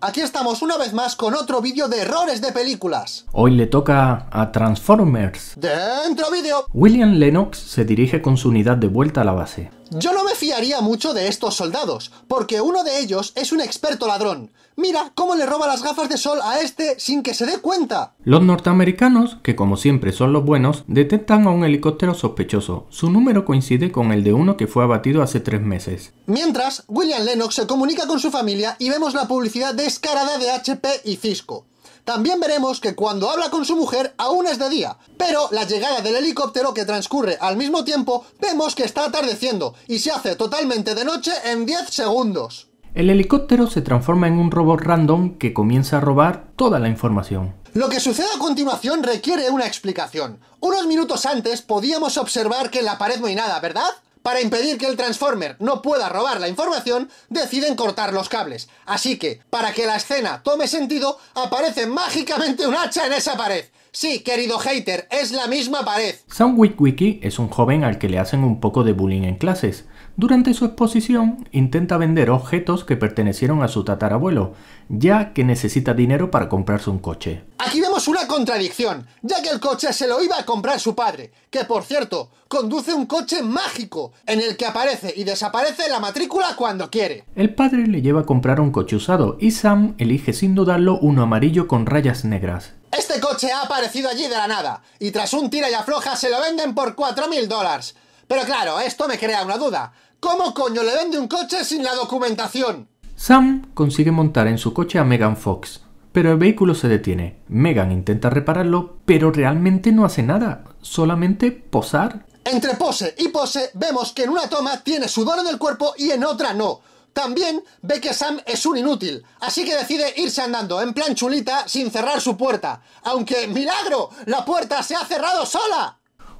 aquí estamos una vez más con otro vídeo de errores de películas. Hoy le toca a Transformers. ¡Dentro vídeo! William Lennox se dirige con su unidad de vuelta a la base. Yo no me fiaría mucho de estos soldados, porque uno de ellos es un experto ladrón. Mira cómo le roba las gafas de sol a este sin que se dé cuenta. Los norteamericanos, que como siempre son los buenos, detectan a un helicóptero sospechoso. Su número coincide con el de uno que fue abatido hace tres meses. Mientras, William Lennox se comunica con su familia y vemos la publicidad descarada de HP y Cisco. También veremos que cuando habla con su mujer aún es de día, pero la llegada del helicóptero que transcurre al mismo tiempo vemos que está atardeciendo y se hace totalmente de noche en 10 segundos. El helicóptero se transforma en un robot random que comienza a robar toda la información. Lo que sucede a continuación requiere una explicación. Unos minutos antes podíamos observar que en la pared no hay nada, ¿verdad? Para impedir que el Transformer no pueda robar la información, deciden cortar los cables. Así que, para que la escena tome sentido, aparece mágicamente un hacha en esa pared. Sí, querido hater, es la misma pared. Sam Wiki es un joven al que le hacen un poco de bullying en clases durante su exposición intenta vender objetos que pertenecieron a su tatarabuelo, ya que necesita dinero para comprarse un coche. Aquí vemos una contradicción, ya que el coche se lo iba a comprar su padre, que por cierto, conduce un coche mágico, en el que aparece y desaparece la matrícula cuando quiere. El padre le lleva a comprar un coche usado y Sam elige sin dudarlo uno amarillo con rayas negras. Este coche ha aparecido allí de la nada, y tras un tira y afloja se lo venden por 4.000 dólares. Pero claro, esto me crea una duda. ¿Cómo coño le vende un coche sin la documentación? Sam consigue montar en su coche a Megan Fox, pero el vehículo se detiene. Megan intenta repararlo, pero realmente no hace nada, solamente posar. Entre pose y pose vemos que en una toma tiene sudor el cuerpo y en otra no. También ve que Sam es un inútil, así que decide irse andando, en plan chulita, sin cerrar su puerta. Aunque, milagro, la puerta se ha cerrado sola.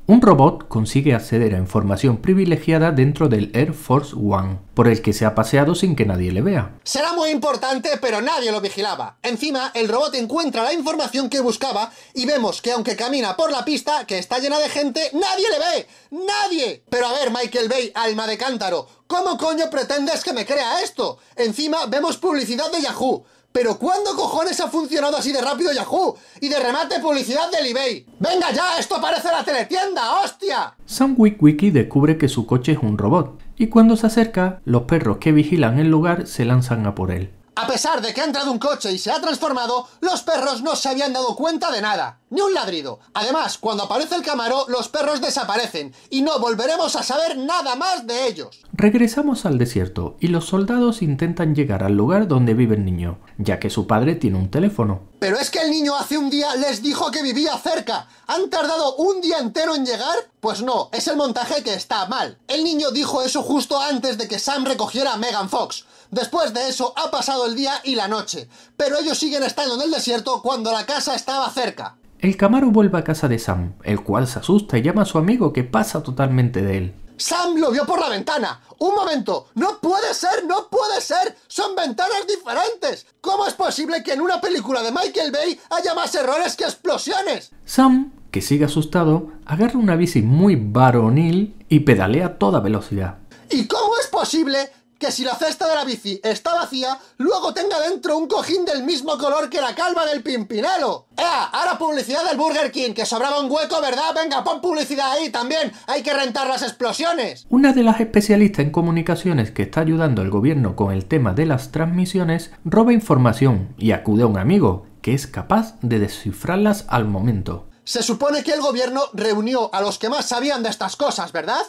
Un robot consigue acceder a información privilegiada dentro del Air Force One, por el que se ha paseado sin que nadie le vea. Será muy importante, pero nadie lo vigilaba. Encima, el robot encuentra la información que buscaba y vemos que aunque camina por la pista, que está llena de gente, nadie le ve. ¡Nadie! Pero a ver, Michael Bay, alma de cántaro, ¿cómo coño pretendes que me crea esto? Encima, vemos publicidad de Yahoo. Pero ¿cuándo cojones ha funcionado así de rápido Yahoo? Y de remate publicidad del eBay. ¡Venga ya! ¡Esto parece la teletienda! ¡Hostia! Sam Wickwiki descubre que su coche es un robot. Y cuando se acerca, los perros que vigilan el lugar se lanzan a por él. A pesar de que ha entrado un coche y se ha transformado, los perros no se habían dado cuenta de nada, ni un ladrido. Además, cuando aparece el camaro, los perros desaparecen y no volveremos a saber nada más de ellos. Regresamos al desierto y los soldados intentan llegar al lugar donde vive el niño, ya que su padre tiene un teléfono. Pero es que el niño hace un día les dijo que vivía cerca. ¿Han tardado un día entero en llegar? Pues no, es el montaje que está mal. El niño dijo eso justo antes de que Sam recogiera a Megan Fox. Después de eso ha pasado el día y la noche, pero ellos siguen estando en el desierto cuando la casa estaba cerca. El Camaro vuelve a casa de Sam, el cual se asusta y llama a su amigo que pasa totalmente de él. Sam lo vio por la ventana. Un momento, no puede ser, no puede ser. Son ventanas diferentes. ¿Cómo es posible que en una película de Michael Bay haya más errores que explosiones? Sam que sigue asustado, agarra una bici muy varonil y pedalea a toda velocidad. ¿Y cómo es posible que si la cesta de la bici está vacía, luego tenga dentro un cojín del mismo color que la calva del pimpinelo. ¡Eh! Ahora publicidad del Burger King, que sobraba un hueco, ¿verdad? Venga, pon publicidad ahí también. Hay que rentar las explosiones. Una de las especialistas en comunicaciones que está ayudando al gobierno con el tema de las transmisiones roba información y acude a un amigo, que es capaz de descifrarlas al momento. Se supone que el gobierno reunió a los que más sabían de estas cosas, ¿verdad?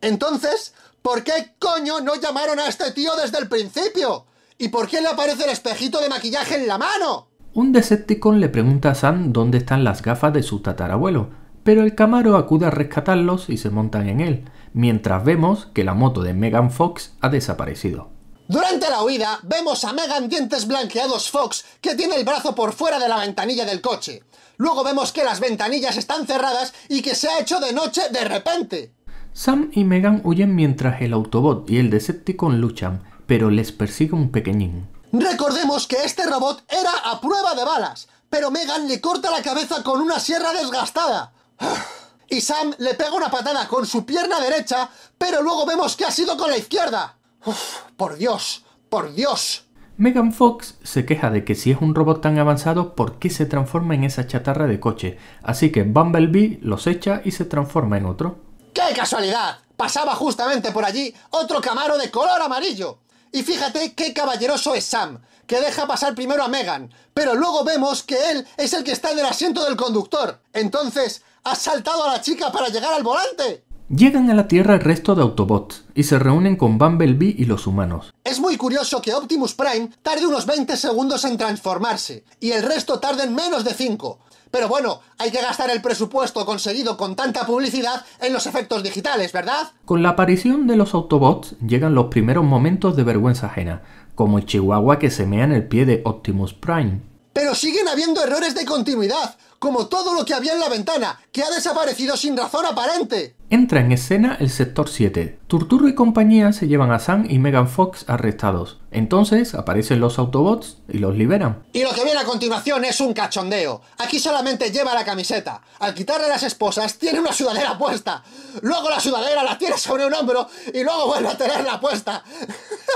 Entonces, ¿por qué coño no llamaron a este tío desde el principio? ¿Y por qué le aparece el espejito de maquillaje en la mano? Un Decepticon le pregunta a Sam dónde están las gafas de su tatarabuelo, pero el Camaro acude a rescatarlos y se montan en él, mientras vemos que la moto de Megan Fox ha desaparecido. Durante la huida, vemos a Megan dientes blanqueados Fox que tiene el brazo por fuera de la ventanilla del coche. Luego vemos que las ventanillas están cerradas y que se ha hecho de noche de repente. Sam y Megan huyen mientras el Autobot y el Decepticon luchan, pero les persigue un pequeñín. Recordemos que este robot era a prueba de balas, pero Megan le corta la cabeza con una sierra desgastada. Y Sam le pega una patada con su pierna derecha, pero luego vemos que ha sido con la izquierda. Uf, por Dios, por Dios. Megan Fox se queja de que si es un robot tan avanzado, ¿por qué se transforma en esa chatarra de coche? Así que Bumblebee los echa y se transforma en otro. ¡Qué casualidad! Pasaba justamente por allí otro camaro de color amarillo. Y fíjate qué caballeroso es Sam, que deja pasar primero a Megan, pero luego vemos que él es el que está en el asiento del conductor. Entonces, ¡ha saltado a la chica para llegar al volante? Llegan a la Tierra el resto de Autobots y se reúnen con Bumblebee y los humanos. Es muy curioso que Optimus Prime tarde unos 20 segundos en transformarse y el resto tarden menos de 5. Pero bueno, hay que gastar el presupuesto conseguido con tanta publicidad en los efectos digitales, ¿verdad? Con la aparición de los Autobots llegan los primeros momentos de vergüenza ajena, como el chihuahua que se mea en el pie de Optimus Prime. Pero siguen habiendo errores de continuidad, como todo lo que había en la ventana, que ha desaparecido sin razón aparente. Entra en escena el sector 7. Turturro y compañía se llevan a Sam y Megan Fox arrestados. Entonces aparecen los Autobots y los liberan. Y lo que viene a continuación es un cachondeo. Aquí solamente lleva la camiseta. Al quitarle las esposas tiene una sudadera puesta. Luego la sudadera la tiene sobre un hombro y luego vuelve a tenerla puesta.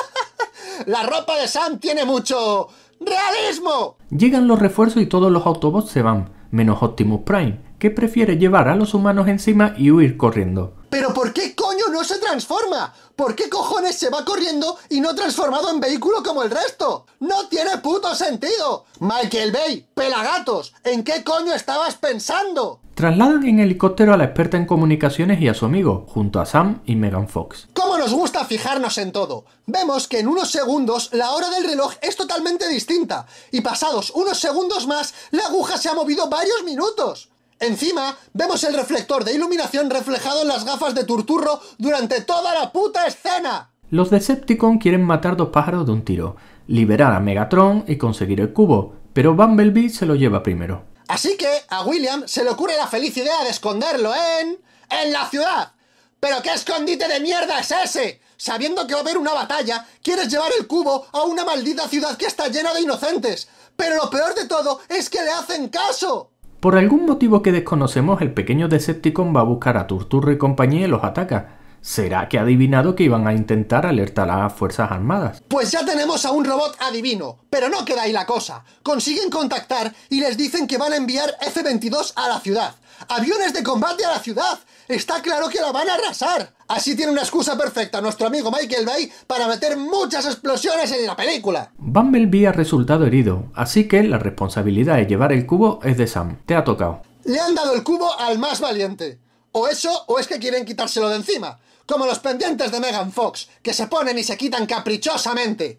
la ropa de Sam tiene mucho... ¡Realismo! Llegan los refuerzos y todos los Autobots se van, menos Optimus Prime, que prefiere llevar a los humanos encima y huir corriendo. ¿Pero por qué coño no se transforma? ¿Por qué cojones se va corriendo y no transformado en vehículo como el resto? ¡No tiene puto sentido! Michael Bay, pelagatos, ¿en qué coño estabas pensando? Trasladan en helicóptero a la experta en comunicaciones y a su amigo, junto a Sam y Megan Fox nos gusta fijarnos en todo. Vemos que en unos segundos la hora del reloj es totalmente distinta, y pasados unos segundos más, la aguja se ha movido varios minutos. Encima, vemos el reflector de iluminación reflejado en las gafas de Turturro durante toda la puta escena. Los Decepticon quieren matar dos pájaros de un tiro, liberar a Megatron y conseguir el cubo, pero Bumblebee se lo lleva primero. Así que a William se le ocurre la feliz idea de esconderlo en... en la ciudad. ¿Pero qué escondite de mierda es ese? Sabiendo que va a haber una batalla, quieres llevar el cubo a una maldita ciudad que está llena de inocentes. Pero lo peor de todo es que le hacen caso. Por algún motivo que desconocemos, el pequeño Decepticon va a buscar a Turturro y compañía y los ataca. ¿Será que ha adivinado que iban a intentar alertar a las Fuerzas Armadas? Pues ya tenemos a un robot adivino, pero no queda ahí la cosa. Consiguen contactar y les dicen que van a enviar F-22 a la ciudad. ¡Aviones de combate a la ciudad! ¡Está claro que la van a arrasar! Así tiene una excusa perfecta nuestro amigo Michael Bay para meter muchas explosiones en la película. Bumblebee ha resultado herido, así que la responsabilidad de llevar el cubo es de Sam. Te ha tocado. Le han dado el cubo al más valiente. O eso, o es que quieren quitárselo de encima. Como los pendientes de Megan Fox, que se ponen y se quitan caprichosamente.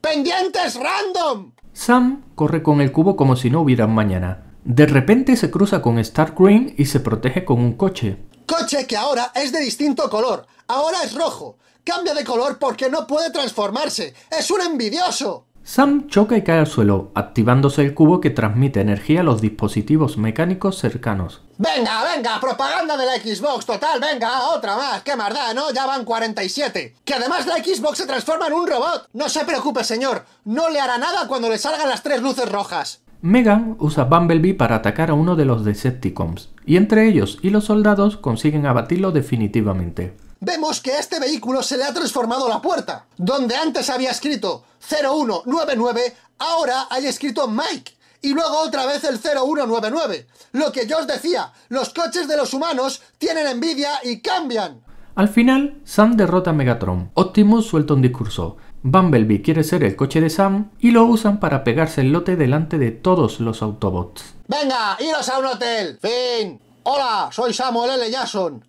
¡Pendientes random! Sam corre con el cubo como si no hubiera mañana de repente se cruza con Star Green y se protege con un coche. Coche que ahora es de distinto color. Ahora es rojo. Cambia de color porque no puede transformarse. Es un envidioso. Sam choca y cae al suelo, activándose el cubo que transmite energía a los dispositivos mecánicos cercanos. Venga, venga, propaganda de la Xbox, total, venga, otra más, qué maldad, ¿no? Ya van 47. Que además la Xbox se transforma en un robot. No se preocupe, señor, no le hará nada cuando le salgan las tres luces rojas. Megan usa Bumblebee para atacar a uno de los Decepticons, y entre ellos y los soldados consiguen abatirlo definitivamente. Vemos que a este vehículo se le ha transformado la puerta. Donde antes había escrito 0199, ahora hay escrito Mike. Y luego otra vez el 0199. Lo que yo os decía, los coches de los humanos tienen envidia y cambian. Al final, Sam derrota a Megatron. Optimus suelta un discurso. Bumblebee quiere ser el coche de Sam y lo usan para pegarse el lote delante de todos los Autobots. ¡Venga, iros a un hotel! ¡Fin! Hola, soy Samuel L. Jason.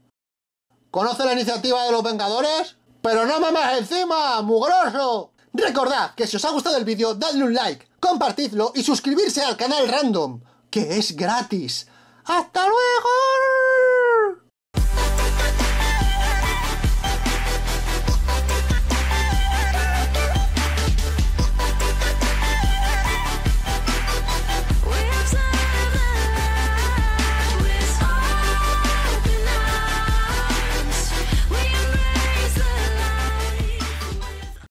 ¿Conoce la iniciativa de los Vengadores? ¡Pero no más encima, mugroso! Recordad que si os ha gustado el vídeo, dadle un like, compartidlo y suscribirse al canal Random, que es gratis. ¡Hasta luego!